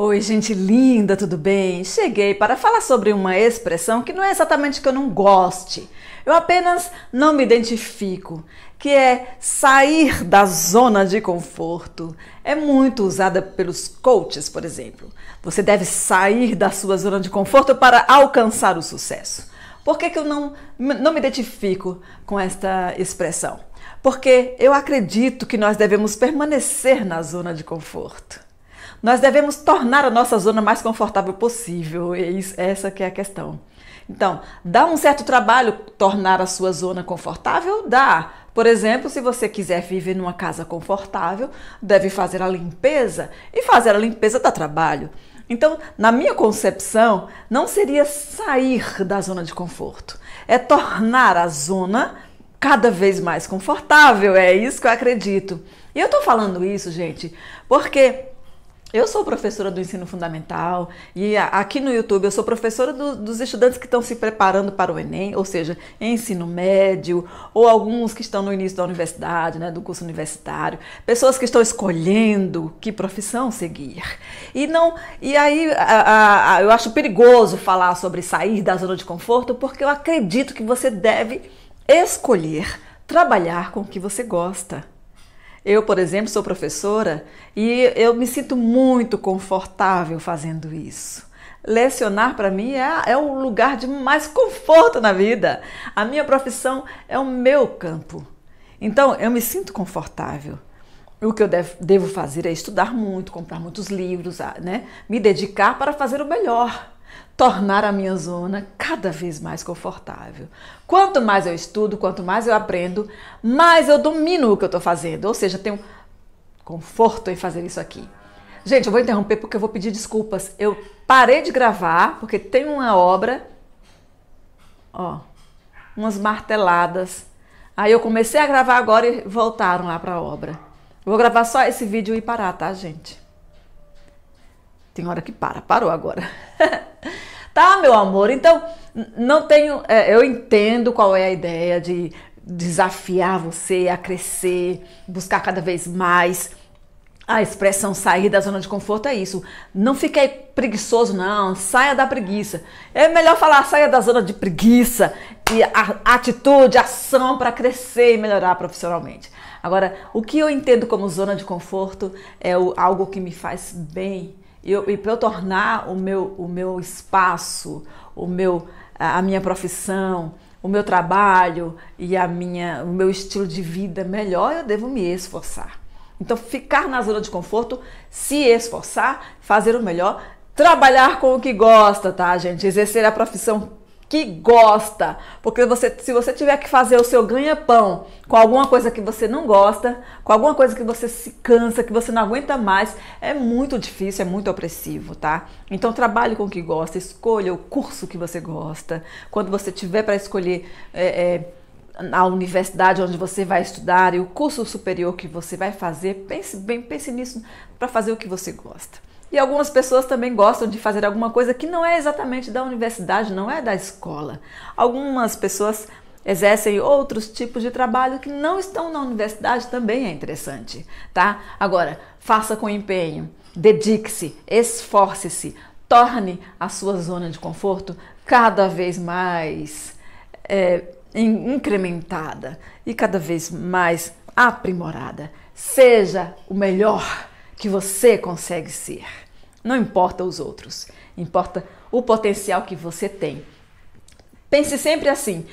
Oi, gente linda, tudo bem? Cheguei para falar sobre uma expressão que não é exatamente que eu não goste, eu apenas não me identifico, que é sair da zona de conforto. É muito usada pelos coaches, por exemplo. Você deve sair da sua zona de conforto para alcançar o sucesso. Por que, que eu não, não me identifico com esta expressão? Porque eu acredito que nós devemos permanecer na zona de conforto. Nós devemos tornar a nossa zona mais confortável possível, é isso, essa que é a questão. Então, dá um certo trabalho tornar a sua zona confortável? Dá. Por exemplo, se você quiser viver numa casa confortável, deve fazer a limpeza e fazer a limpeza dá trabalho. Então, na minha concepção, não seria sair da zona de conforto, é tornar a zona cada vez mais confortável. É isso que eu acredito. E eu tô falando isso, gente, porque eu sou professora do ensino fundamental e aqui no YouTube eu sou professora do, dos estudantes que estão se preparando para o Enem, ou seja, ensino médio, ou alguns que estão no início da universidade, né, do curso universitário, pessoas que estão escolhendo que profissão seguir. E não, e aí a, a, eu acho perigoso falar sobre sair da zona de conforto, porque eu acredito que você deve escolher trabalhar com o que você gosta eu, por exemplo, sou professora e eu me sinto muito confortável fazendo isso. Lecionar para mim é, é o lugar de mais conforto na vida. A minha profissão é o meu campo. Então eu me sinto confortável. O que eu devo fazer é estudar muito, comprar muitos livros, né? me dedicar para fazer o melhor tornar a minha zona cada vez mais confortável. Quanto mais eu estudo, quanto mais eu aprendo, mais eu domino o que eu estou fazendo, ou seja, tenho conforto em fazer isso aqui. Gente, eu vou interromper porque eu vou pedir desculpas. Eu parei de gravar porque tem uma obra, ó, umas marteladas. Aí eu comecei a gravar agora e voltaram lá para a obra. Vou gravar só esse vídeo e parar, tá, gente? Tem hora que para, parou agora. tá, meu amor, então não tenho. É, eu entendo qual é a ideia de desafiar você a crescer, buscar cada vez mais. A expressão sair da zona de conforto é isso. Não fique preguiçoso, não. Saia da preguiça. É melhor falar saia da zona de preguiça e a atitude, ação para crescer e melhorar profissionalmente. Agora, o que eu entendo como zona de conforto é o, algo que me faz bem, e, e para eu tornar o meu, o meu espaço, o meu, a minha profissão, o meu trabalho e a minha, o meu estilo de vida melhor, eu devo me esforçar. Então, ficar na zona de conforto, se esforçar, fazer o melhor, trabalhar com o que gosta, tá, gente? Exercer a profissão que gosta. Porque você, se você tiver que fazer o seu ganha-pão com alguma coisa que você não gosta, com alguma coisa que você se cansa, que você não aguenta mais, é muito difícil, é muito opressivo, tá? Então trabalhe com o que gosta, escolha o curso que você gosta. Quando você tiver para escolher. É, é, na universidade onde você vai estudar e o curso superior que você vai fazer, pense bem, pense nisso para fazer o que você gosta. E algumas pessoas também gostam de fazer alguma coisa que não é exatamente da universidade, não é da escola. Algumas pessoas exercem outros tipos de trabalho que não estão na universidade também é interessante, tá? Agora, faça com empenho, dedique-se, esforce-se, torne a sua zona de conforto cada vez mais é, incrementada e cada vez mais aprimorada. Seja o melhor que você consegue ser. Não importa os outros, importa o potencial que você tem. Pense sempre assim: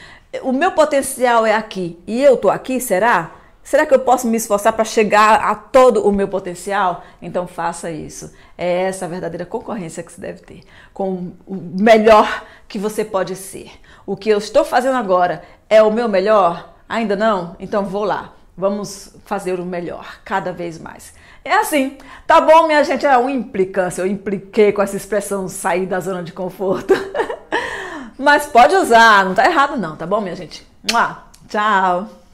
o meu potencial é aqui e eu tô aqui, será? Será que eu posso me esforçar para chegar a todo o meu potencial? Então faça isso. É essa a verdadeira concorrência que se deve ter com o melhor que você pode ser. O que eu estou fazendo agora é o meu melhor? Ainda não? Então vou lá. Vamos fazer o melhor cada vez mais. É assim, tá bom, minha gente, é uma implicância, eu impliquei com essa expressão sair da zona de conforto. Mas pode usar, não tá errado não, tá bom, minha gente? Tchau!